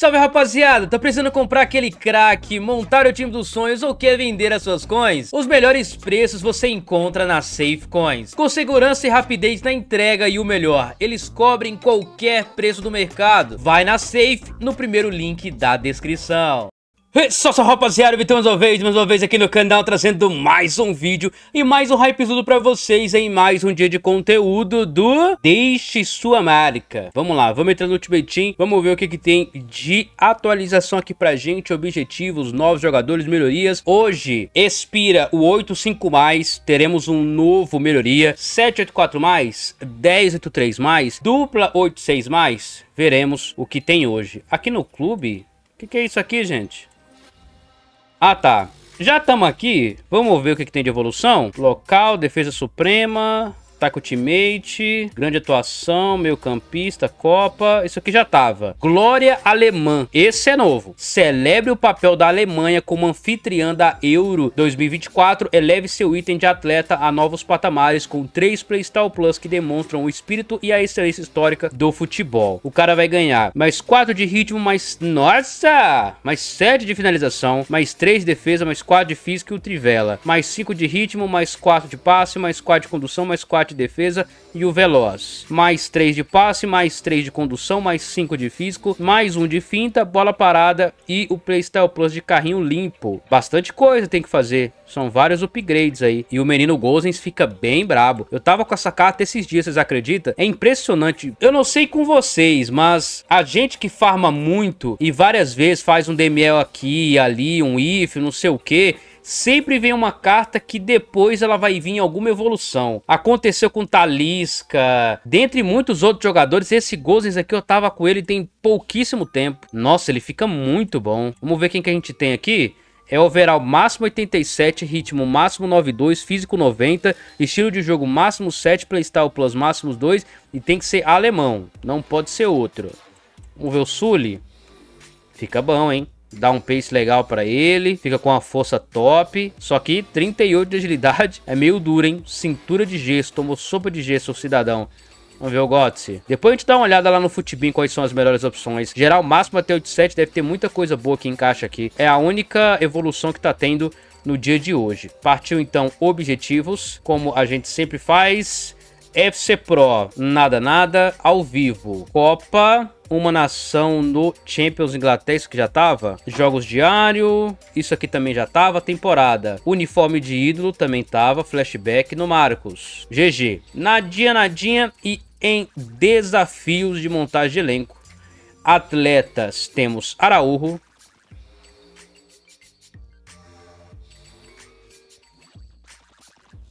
Salve rapaziada, tá precisando comprar aquele crack, montar o time dos sonhos ou quer vender as suas coins? Os melhores preços você encontra na Safe Coins. Com segurança e rapidez na entrega e o melhor, eles cobrem qualquer preço do mercado. Vai na Safe no primeiro link da descrição. Só só rapaziada, então, mais uma vez, mais uma vez aqui no canal trazendo mais um vídeo e mais um hypezudo pra vocês em mais um dia de conteúdo do Deixe Sua Marca. Vamos lá, vamos entrar no Ultimate Team, vamos ver o que que tem de atualização aqui pra gente, objetivos, novos jogadores, melhorias. Hoje expira o 85+, teremos um novo melhoria, 784+, 1083+, dupla 86+, veremos o que tem hoje. Aqui no clube... O que, que é isso aqui, gente? Ah, tá. Já estamos aqui. Vamos ver o que, que tem de evolução. Local, defesa suprema, Tá o teammate, grande atuação, meio campista, Copa. Isso aqui já tava. Glória Alemã. Esse é novo. Celebre o papel da Alemanha como anfitriã da Euro 2024. Eleve seu item de atleta a novos patamares com três Playstyle Plus que demonstram o espírito e a excelência histórica do futebol. O cara vai ganhar mais 4 de ritmo, mais... Nossa! Mais 7 de finalização, mais 3 de defesa, mais 4 de física e o Trivela. Mais 5 de ritmo, mais 4 de passe, mais 4 de condução, mais 4 combate defesa e o veloz. Mais 3 de passe, mais 3 de condução, mais 5 de físico, mais 1 de finta, bola parada e o Playstyle Plus de carrinho limpo. Bastante coisa tem que fazer. São vários upgrades aí. E o menino Gozens fica bem brabo. Eu tava com essa carta esses dias, vocês acreditam? É impressionante. Eu não sei com vocês, mas a gente que farma muito e várias vezes faz um DML aqui e ali, um if, não sei o que sempre vem uma carta que depois ela vai vir em alguma evolução. Aconteceu com Talisca, dentre muitos outros jogadores, esse Gozens aqui eu tava com ele tem pouquíssimo tempo. Nossa, ele fica muito bom. Vamos ver quem que a gente tem aqui? é overall máximo 87, ritmo máximo 92, físico 90, estilo de jogo máximo 7, playstyle plus máximo 2 e tem que ser alemão, não pode ser outro. Vamos ver o Sully? Fica bom, hein? dá um pace legal para ele, fica com uma força top. Só que 38 de agilidade é meio duro, hein? Cintura de gesso, tomou sopa de gesso cidadão. Vamos ver o Gotze. Depois a gente dá uma olhada lá no Futbin quais são as melhores opções. Geral máximo até 87, deve ter muita coisa boa que encaixa aqui. É a única evolução que tá tendo no dia de hoje. Partiu então objetivos, como a gente sempre faz. FC Pro, nada, nada, ao vivo. Copa, uma nação no Champions Inglaterra, isso que já tava. Jogos diário, isso aqui também já tava. Temporada, uniforme de ídolo também tava. Flashback no Marcos. GG, nadinha, nadinha e em desafios de montagem de elenco. Atletas, temos Araújo,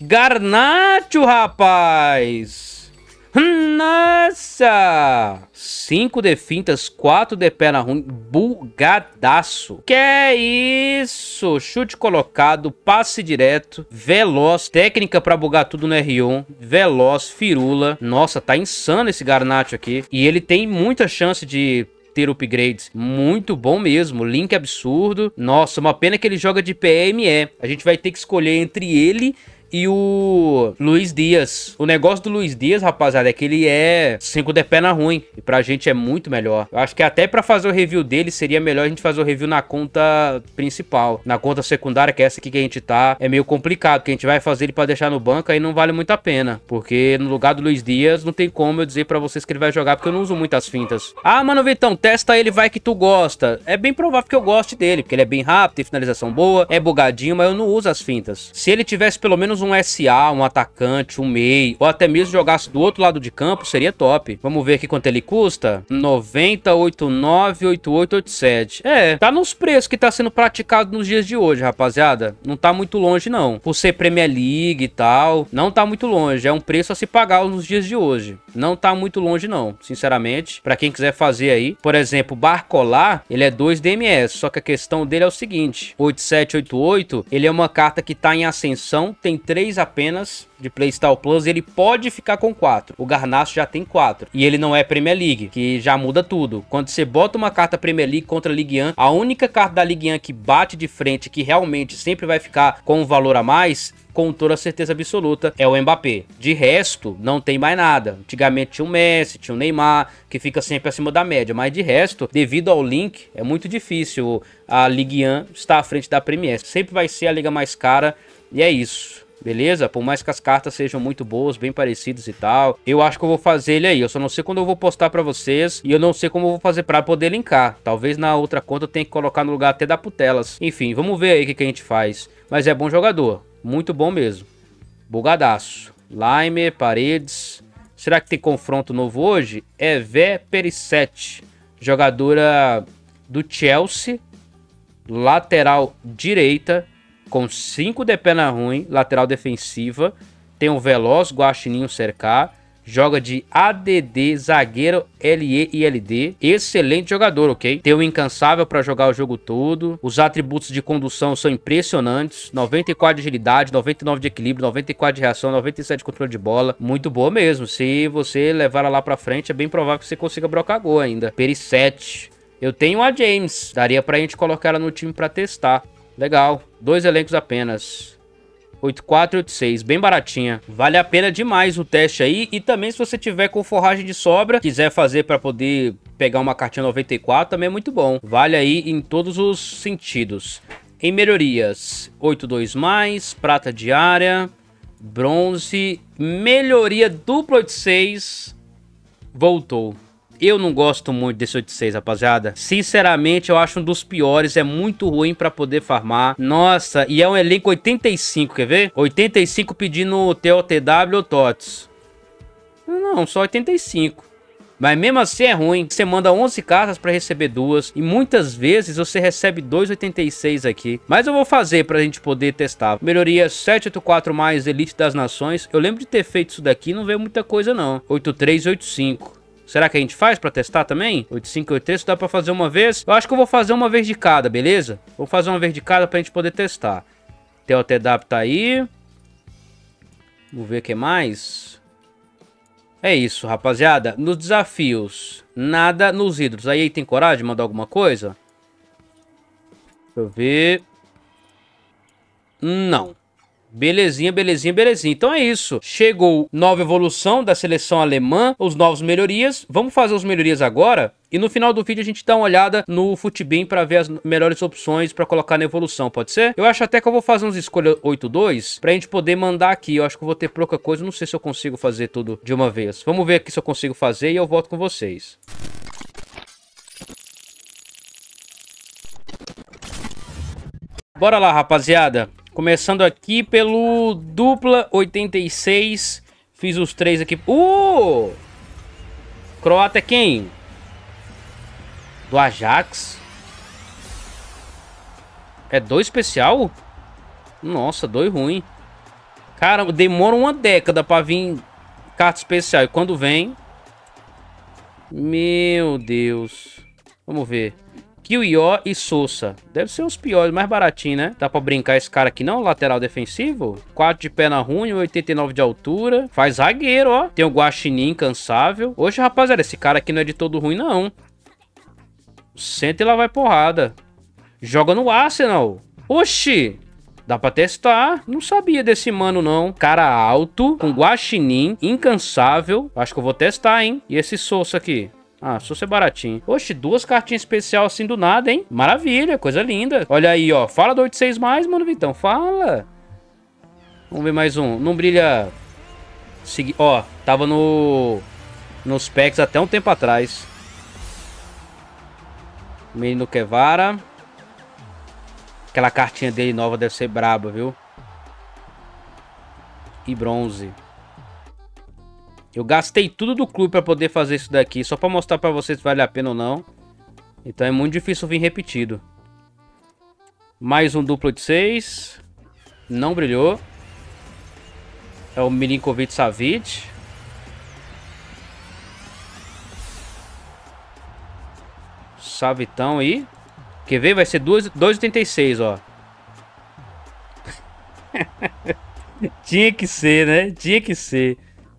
Garnacho, rapaz! Nossa! 5 de fintas, 4 de perna ruim, bugadaço. Que é isso? Chute colocado, passe direto, veloz, técnica pra bugar tudo no R1, veloz, firula. Nossa, tá insano esse Garnacho aqui. E ele tem muita chance de ter upgrades. Muito bom mesmo. Link absurdo. Nossa, uma pena que ele joga de PME. A gente vai ter que escolher entre ele e o Luiz Dias. O negócio do Luiz Dias, rapaziada, é que ele é cinco de pé na ruim. E pra gente é muito melhor. Eu acho que até para fazer o review dele seria melhor a gente fazer o review na conta principal. Na conta secundária, que é essa aqui que a gente tá, é meio complicado. Que a gente vai fazer ele para deixar no banco aí não vale muito a pena. Porque no lugar do Luiz Dias não tem como eu dizer para vocês que ele vai jogar, porque eu não uso muitas fintas. Ah, mano, Vitão, testa ele, vai que tu gosta. É bem provável que eu goste dele, porque ele é bem rápido, tem finalização boa, é bugadinho, mas eu não uso as fintas. Se ele tivesse pelo menos menos um SA, um atacante, um MEI, ou até mesmo jogasse do outro lado de campo, seria top. Vamos ver aqui quanto ele custa? 90898887. É, tá nos preços que tá sendo praticado nos dias de hoje, rapaziada. Não tá muito longe, não. Por ser Premier League e tal, não tá muito longe. É um preço a se pagar nos dias de hoje. Não tá muito longe, não, sinceramente. Pra quem quiser fazer aí, por exemplo, Barcolar, ele é 2 DMS, só que a questão dele é o seguinte, 8788, ele é uma carta que tá em ascensão, tem 3 apenas de PlayStation Plus ele pode ficar com 4. O Garnacho já tem 4. E ele não é Premier League, que já muda tudo. Quando você bota uma carta Premier League contra a Ligue 1, a única carta da Ligue 1 que bate de frente, que realmente sempre vai ficar com um valor a mais, com toda certeza absoluta é o Mbappé. De resto, não tem mais nada. Antigamente tinha o Messi, tinha o Neymar, que fica sempre acima da média, mas de resto, devido ao link, é muito difícil a Ligue 1 estar à frente da Premier. Sempre vai ser a liga mais cara e é isso. Beleza? Por mais que as cartas sejam muito boas, bem parecidas e tal. Eu acho que eu vou fazer ele aí. Eu só não sei quando eu vou postar pra vocês. E eu não sei como eu vou fazer pra poder linkar. Talvez na outra conta eu tenha que colocar no lugar até da Putelas. Enfim, vamos ver aí o que, que a gente faz. Mas é bom jogador. Muito bom mesmo. Bugadaço. Lime, Paredes. Será que tem confronto novo hoje? É Vé Perissete. Jogadora do Chelsea. Lateral direita com cinco de pena ruim, lateral defensiva, tem o veloz Guaxininho cercar, joga de ADD, zagueiro LE e LD. Excelente jogador, ok? Tem o um incansável para jogar o jogo todo. Os atributos de condução são impressionantes: 94 de agilidade, 99 de equilíbrio, 94 de reação, 97 de controle de bola. Muito boa mesmo. Se você levar ela lá para frente, é bem provável que você consiga brocar gol ainda. Perissete. Eu tenho a James, daria pra gente colocar ela no time para testar. Legal. Dois elencos apenas. 84 e 86, bem baratinha. Vale a pena demais o teste aí. E também se você tiver com forragem de sobra, quiser fazer para poder pegar uma cartinha 94, também é muito bom. Vale aí em todos os sentidos. Em melhorias, 8.2 mais, prata diária, bronze, melhoria dupla 86, voltou. Eu não gosto muito desse 86, rapaziada. Sinceramente, eu acho um dos piores. É muito ruim pra poder farmar. Nossa, e é um elenco 85, quer ver? 85 pedindo TOTW ou TOTS. Não, só 85. Mas mesmo assim é ruim. Você manda 11 cartas para receber duas. E muitas vezes você recebe 2,86 aqui. Mas eu vou fazer para a gente poder testar. Melhoria 784 mais Elite das Nações. Eu lembro de ter feito isso daqui não veio muita coisa não. 8385. Será que a gente faz pra testar também? 85 e 83 dá pra fazer uma vez. Eu acho que eu vou fazer uma vez de cada, beleza? Vou fazer uma vez de cada pra gente poder testar. TLTDAP tá aí. Vamos ver o que mais. É isso, rapaziada. Nos desafios, nada nos ídolos. Aí tem coragem de mandar alguma coisa? Deixa eu ver. Não. Belezinha, belezinha, belezinha. Então é isso. Chegou nova evolução da seleção alemã, os novos melhorias. Vamos fazer os melhorias agora? E no final do vídeo a gente dá uma olhada no Futbin para ver as melhores opções para colocar na evolução, pode ser? Eu acho até que eu vou fazer uns escolha 8 para a gente poder mandar aqui. Eu acho que eu vou ter pouca coisa, não sei se eu consigo fazer tudo de uma vez. Vamos ver aqui se eu consigo fazer e eu volto com vocês. Bora lá, rapaziada. Começando aqui pelo dupla 86. Fiz os três aqui. Uh! Croata é quem? Do Ajax. É dois especial? Nossa, dois ruim. Cara, demora uma década pra vir carta especial. E quando vem... Meu Deus. Vamos ver. Kiwió e Sousa. Deve ser os piores, mais baratinho, né? Dá pra brincar esse cara aqui não, lateral defensivo? 4 de pé na ruim, 89 de altura. Faz zagueiro, ó. Tem o Guaxinim incansável. Hoje, rapaziada, esse cara aqui não é de todo ruim, não. Senta e lá vai porrada. Joga no Arsenal. Oxi! Dá pra testar. Não sabia desse mano, não. Cara alto, com guaxinim, incansável. Acho que eu vou testar, hein? E esse Sousa aqui? Ah, sou ser baratinho. Oxe, duas cartinhas especial assim do nada, hein? Maravilha, coisa linda. Olha aí, ó. Fala do 86 mais, mano, Vitão. Fala. Vamos ver mais um. Não brilha... Segui... Ó, tava no... Nos packs até um tempo atrás. Menino Kevara. Aquela cartinha dele nova deve ser braba, viu? E bronze. Eu gastei tudo do clube pra poder fazer isso daqui. Só pra mostrar pra vocês se vale a pena ou não. Então é muito difícil vir repetido. Mais um duplo de 6. Não brilhou. É o Milinkovic Savic. Savitão aí. Quer ver? Vai ser 2,86, ó. Tinha que ser, né? Tinha que ser.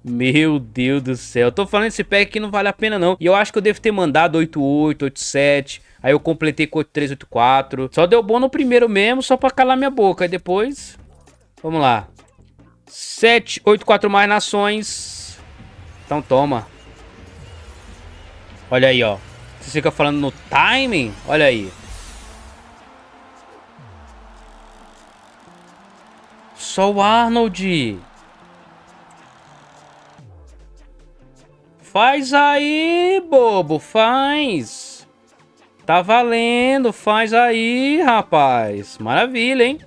Meu Deus do céu. Tô falando esse pack que não vale a pena não. E eu acho que eu devo ter mandado 88, 87. Aí eu completei com 8384. Só deu bom no primeiro mesmo, só pra calar minha boca. Aí depois... Vamos lá. 7, 8, 4 mais nações. Então toma. Olha aí, ó. Você fica falando no timing? Olha aí. Só o Arnold. Faz aí, bobo, faz. Tá valendo, faz aí, rapaz. Maravilha, hein?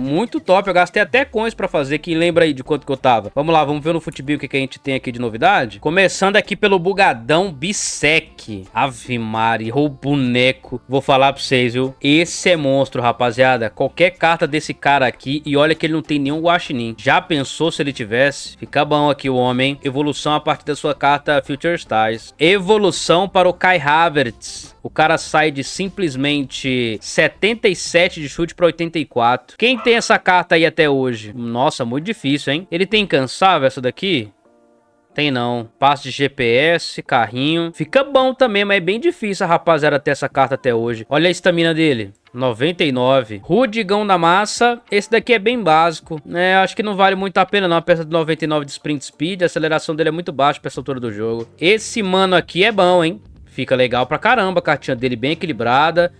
Muito top. Eu gastei até coins pra fazer. Quem lembra aí de quanto que eu tava? Vamos lá, vamos ver no Futebol o que, que a gente tem aqui de novidade. Começando aqui pelo bugadão Bisec. Ave Mari, o boneco. Vou falar pra vocês, viu? Esse é monstro, rapaziada. Qualquer carta desse cara aqui, e olha que ele não tem nenhum guaxinim. Já pensou se ele tivesse? Fica bom aqui o homem. Evolução a partir da sua carta Future Stars. Evolução para o Kai Havertz. O cara sai de simplesmente 77 de chute para 84. Quem tem essa carta aí até hoje? Nossa, muito difícil, hein? Ele tem incansável essa daqui? Tem não. Passe de GPS, carrinho. Fica bom também, mas é bem difícil a rapaziada ter essa carta até hoje. Olha a estamina dele. 99. Rudigão da massa. Esse daqui é bem básico. É, acho que não vale muito a pena não. A peça de 99 de sprint speed. A aceleração dele é muito baixa pra essa altura do jogo. Esse mano aqui é bom, hein? Fica legal pra caramba, a cartinha dele bem equilibrada.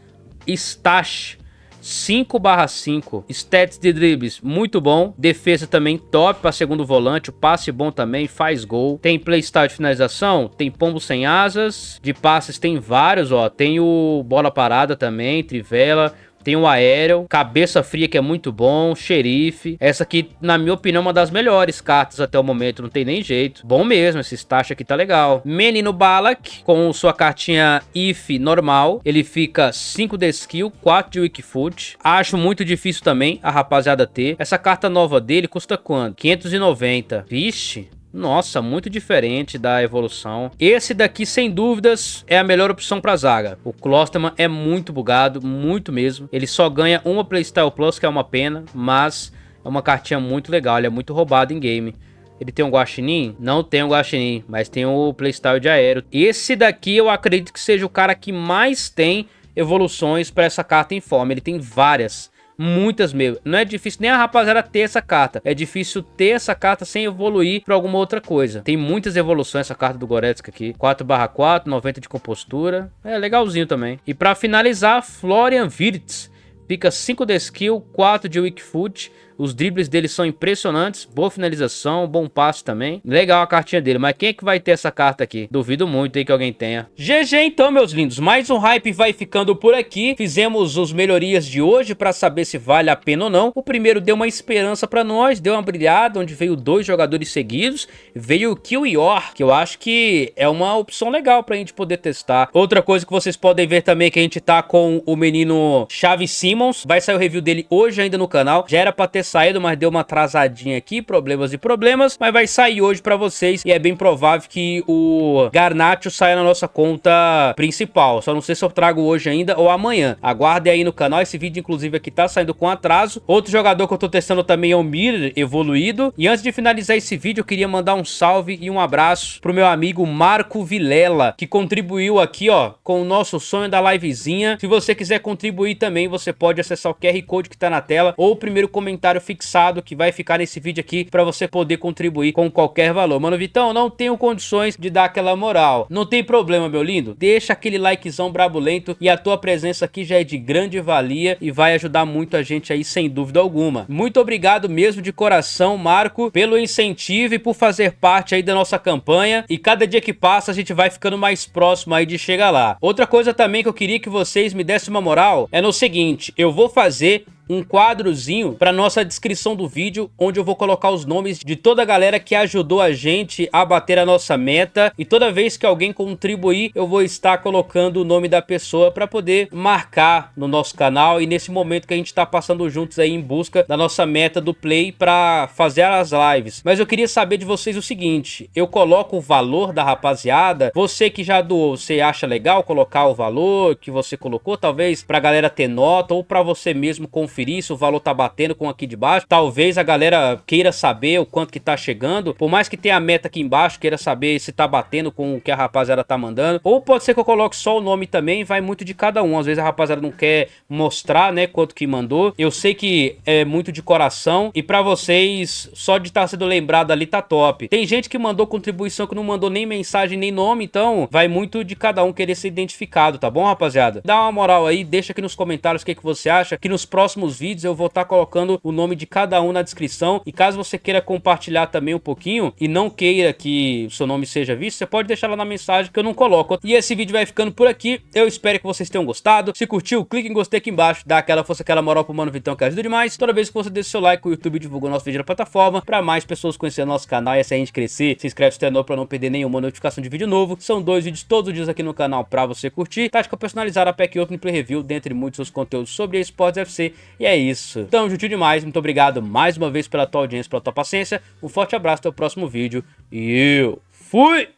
Stash 5/5. Stats de dribles muito bom. Defesa também top para segundo volante. O passe bom também, faz gol. Tem playstyle de finalização, tem pombo sem asas. De passes tem vários, ó. Tem o bola parada também, trivela. Tem o Aéreo, Cabeça Fria, que é muito bom, Xerife. Essa aqui, na minha opinião, é uma das melhores cartas até o momento, não tem nem jeito. Bom mesmo, esse Stash aqui tá legal. Menino Balak, com sua cartinha If normal, ele fica 5 de skill, 4 de weak Foot. Acho muito difícil também a rapaziada ter. Essa carta nova dele custa quanto? 590. Vixe, nossa, muito diferente da evolução. Esse daqui, sem dúvidas, é a melhor opção pra zaga. O Klosterman é muito bugado, muito mesmo. Ele só ganha uma Playstyle Plus, que é uma pena, mas é uma cartinha muito legal. Ele é muito roubado em game. Ele tem um guaxinim? Não tem um guaxinim, mas tem o playstyle de aéreo. Esse daqui eu acredito que seja o cara que mais tem evoluções para essa carta em forma. Ele tem várias muitas mesmo. Não é difícil nem a rapaziada ter essa carta. É difícil ter essa carta sem evoluir para alguma outra coisa. Tem muitas evoluções essa carta do Goretzka aqui. 4/4, 90 de compostura. É legalzinho também. E para finalizar, Florian Wirtz. Fica 5 de skill, 4 de weak foot, os dribles dele são impressionantes. Boa finalização, bom passe também. Legal a cartinha dele. Mas quem é que vai ter essa carta aqui? Duvido muito aí que alguém tenha. GG então, meus lindos. Mais um hype vai ficando por aqui. Fizemos os melhorias de hoje para saber se vale a pena ou não. O primeiro deu uma esperança para nós. Deu uma brilhada, onde veio dois jogadores seguidos. Veio o Kiwior, que eu acho que é uma opção legal para a gente poder testar. Outra coisa que vocês podem ver também é que a gente tá com o menino Chave Simmons. Vai sair o review dele hoje ainda no canal. Já era para ter saído, mas deu uma atrasadinha aqui, problemas e problemas, mas vai sair hoje para vocês e é bem provável que o Garnacho saia na nossa conta principal. Só não sei se eu trago hoje ainda ou amanhã. Aguardem aí no canal, esse vídeo inclusive aqui tá saindo com atraso. Outro jogador que eu tô testando também é o Mir, evoluído. E antes de finalizar esse vídeo, eu queria mandar um salve e um abraço pro meu amigo Marco Vilela, que contribuiu aqui, ó, com o nosso sonho da livezinha. Se você quiser contribuir também, você pode acessar o QR Code que tá na tela ou o primeiro comentário comentário fixado que vai ficar nesse vídeo aqui para você poder contribuir com qualquer valor. Mano Vitão, não tenho condições de dar aquela moral. Não tem problema, meu lindo. Deixa aquele likezão brabulento e a tua presença aqui já é de grande valia e vai ajudar muito a gente aí, sem dúvida alguma. Muito obrigado mesmo de coração, Marco, pelo incentivo e por fazer parte aí da nossa campanha. E cada dia que passa, a gente vai ficando mais próximo aí de chegar lá. Outra coisa também que eu queria que vocês me dessem uma moral é no seguinte, eu vou fazer um quadrozinho para nossa descrição do vídeo, onde eu vou colocar os nomes de toda a galera que ajudou a gente a bater a nossa meta e toda vez que alguém contribuir, eu vou estar colocando o nome da pessoa para poder marcar no nosso canal e nesse momento que a gente está passando juntos aí em busca da nossa meta do play para fazer as lives. Mas eu queria saber de vocês o seguinte, eu coloco o valor da rapaziada, você que já doou, você acha legal colocar o valor que você colocou, talvez para a galera ter nota ou para você mesmo conferir se o valor tá batendo com aqui de baixo. Talvez a galera queira saber o quanto que tá chegando. Por mais que tenha a meta aqui embaixo, queira saber se tá batendo com o que a rapaziada tá mandando. Ou pode ser que eu coloque só o nome também, vai muito de cada um. Às vezes a rapaziada não quer mostrar, né, quanto que mandou. Eu sei que é muito de coração e para vocês, só de estar tá sendo lembrado ali tá top. Tem gente que mandou contribuição que não mandou nem mensagem, nem nome, então vai muito de cada um querer ser identificado, tá bom, rapaziada? Dá uma moral aí, deixa aqui nos comentários o que, que você acha que nos próximos próximos vídeos eu vou estar tá colocando o nome de cada um na descrição. E caso você queira compartilhar também um pouquinho e não queira que o seu nome seja visto, você pode deixar lá na mensagem que eu não coloco. E esse vídeo vai ficando por aqui. Eu espero que vocês tenham gostado. Se curtiu, clique em gostei aqui embaixo. Dá aquela força, aquela moral pro Mano Vitão que ajuda demais. Toda vez que você deixa o seu like, o YouTube divulga o nosso vídeo na plataforma para mais pessoas conhecerem nosso canal e essa assim a gente crescer. Se inscreve se é novo para não perder nenhuma notificação de vídeo novo. São dois vídeos todos os dias aqui no canal para você curtir. Tática personalizada, pack open play review, dentre muitos outros conteúdos sobre esportes FC e é isso. Então, junto demais. Muito obrigado mais uma vez pela tua audiência, pela tua paciência. Um forte abraço até o próximo vídeo. E eu fui!